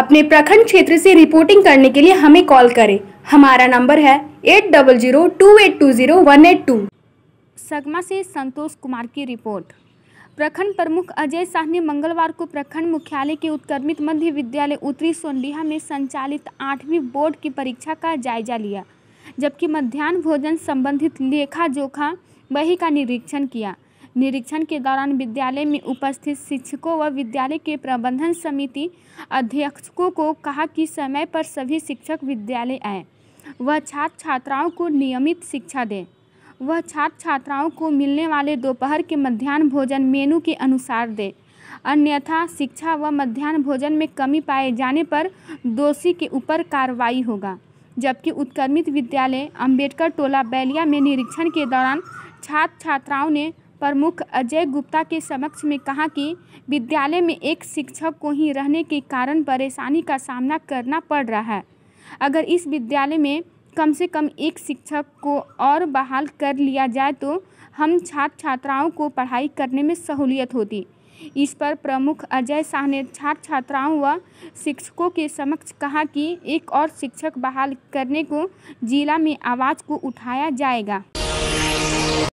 अपने प्रखंड क्षेत्र से रिपोर्टिंग करने के लिए हमें कॉल करें हमारा नंबर है eight double zero two eight two zero one eight two सगमा से संतोष कुमार की रिपोर्ट प्रखंड प्रमुख अजय शाह ने मंगलवार को प्रखंड मुख्यालय के उत्क्रमित मध्य विद्यालय उत्तरी सोनडीहा में संचालित आठवीं बोर्ड की परीक्षा का जायजा लिया जबकि मध्यान्ह भोजन संबंधित लेखा जोखा वही का निरीक्षण किया निरीक्षण के दौरान विद्यालय में उपस्थित शिक्षकों व विद्यालय के प्रबंधन समिति अध्यक्षकों को कहा कि समय पर सभी शिक्षक विद्यालय आए वह छात्र छात्राओं को नियमित शिक्षा दें वह छात्र छात्राओं को मिलने वाले दोपहर के मध्यान्ह भोजन मेनू के अनुसार दें अन्यथा शिक्षा व मध्यान्ह भोजन में कमी पाए जाने पर दोषी के ऊपर कार्रवाई होगा जबकि उत्कर्मित विद्यालय अंबेडकर टोला बैलिया में निरीक्षण के दौरान छात्र छात्राओं ने प्रमुख अजय गुप्ता के समक्ष में कहा कि विद्यालय में एक शिक्षक को ही रहने के कारण परेशानी का सामना करना पड़ रहा है अगर इस विद्यालय में कम से कम एक शिक्षक को और बहाल कर लिया जाए तो हम छात्र छात्राओं को पढ़ाई करने में सहूलियत होती इस पर प्रमुख अजय शाह ने छात्र छात्राओं व शिक्षकों के समक्ष कहा कि एक और शिक्षक बहाल करने को जिला में आवाज़ को उठाया जाएगा